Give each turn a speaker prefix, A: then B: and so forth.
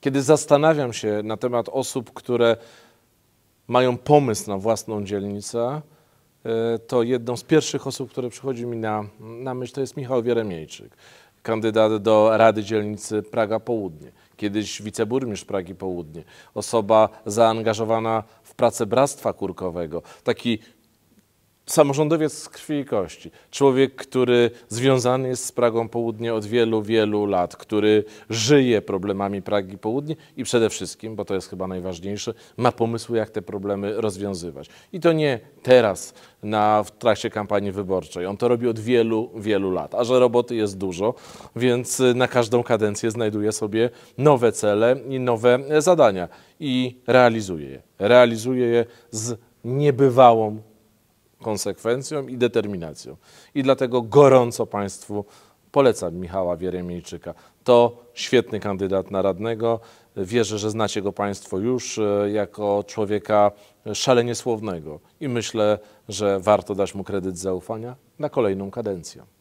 A: Kiedy zastanawiam się na temat osób, które mają pomysł na własną dzielnicę, e, to jedną z pierwszych osób, które przychodzi mi na, na myśl, to jest Michał Wieremiejczyk, kandydat do Rady Dzielnicy Praga Południe, kiedyś wiceburmistrz Pragi Południe, osoba zaangażowana w pracę Bractwa Kurkowego, taki samorządowiec z krwi i kości, człowiek, który związany jest z Pragą Południe od wielu, wielu lat, który żyje problemami Pragi Południe i przede wszystkim, bo to jest chyba najważniejsze, ma pomysły, jak te problemy rozwiązywać. I to nie teraz, na, w trakcie kampanii wyborczej. On to robi od wielu, wielu lat, a że roboty jest dużo, więc y, na każdą kadencję znajduje sobie nowe cele i nowe e, zadania i realizuje je. Realizuje je z niebywałą konsekwencją i determinacją. I dlatego gorąco Państwu polecam Michała Wieremiejczyka. To świetny kandydat na radnego. Wierzę, że znacie go Państwo już e, jako człowieka szalenie słownego i myślę, że warto dać mu kredyt zaufania na kolejną kadencję.